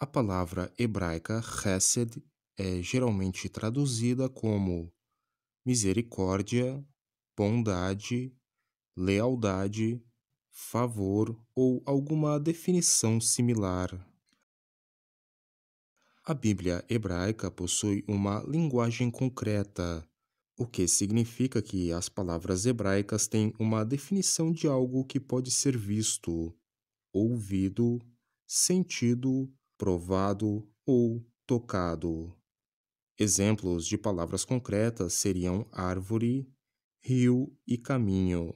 A palavra hebraica chesed é geralmente traduzida como misericórdia, bondade, lealdade, favor ou alguma definição similar. A Bíblia hebraica possui uma linguagem concreta, o que significa que as palavras hebraicas têm uma definição de algo que pode ser visto, ouvido, sentido provado ou tocado. Exemplos de palavras concretas seriam árvore, rio e caminho.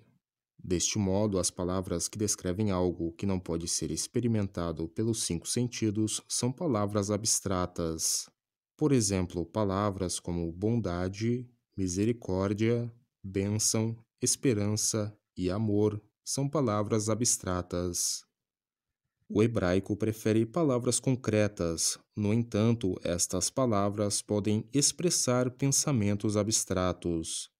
Deste modo, as palavras que descrevem algo que não pode ser experimentado pelos cinco sentidos são palavras abstratas. Por exemplo, palavras como bondade, misericórdia, bênção, esperança e amor são palavras abstratas. O hebraico prefere palavras concretas, no entanto, estas palavras podem expressar pensamentos abstratos.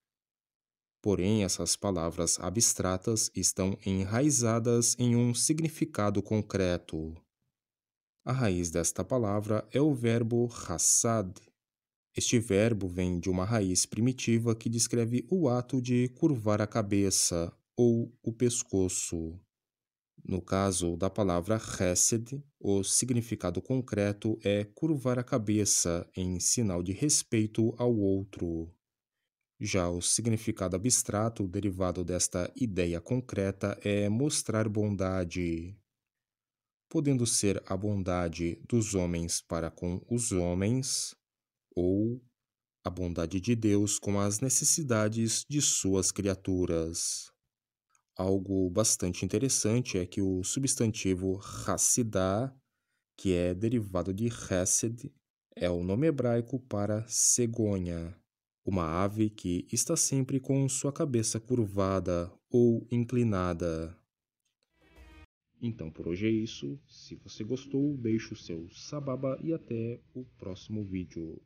Porém, essas palavras abstratas estão enraizadas em um significado concreto. A raiz desta palavra é o verbo hassad. Este verbo vem de uma raiz primitiva que descreve o ato de curvar a cabeça ou o pescoço. No caso da palavra Hesed, o significado concreto é curvar a cabeça em sinal de respeito ao outro. Já o significado abstrato derivado desta ideia concreta é mostrar bondade, podendo ser a bondade dos homens para com os homens ou a bondade de Deus com as necessidades de suas criaturas. Algo bastante interessante é que o substantivo Hassidá, que é derivado de hassid, é o nome hebraico para cegonha, uma ave que está sempre com sua cabeça curvada ou inclinada. Então por hoje é isso. Se você gostou, deixe o seu sababa e até o próximo vídeo.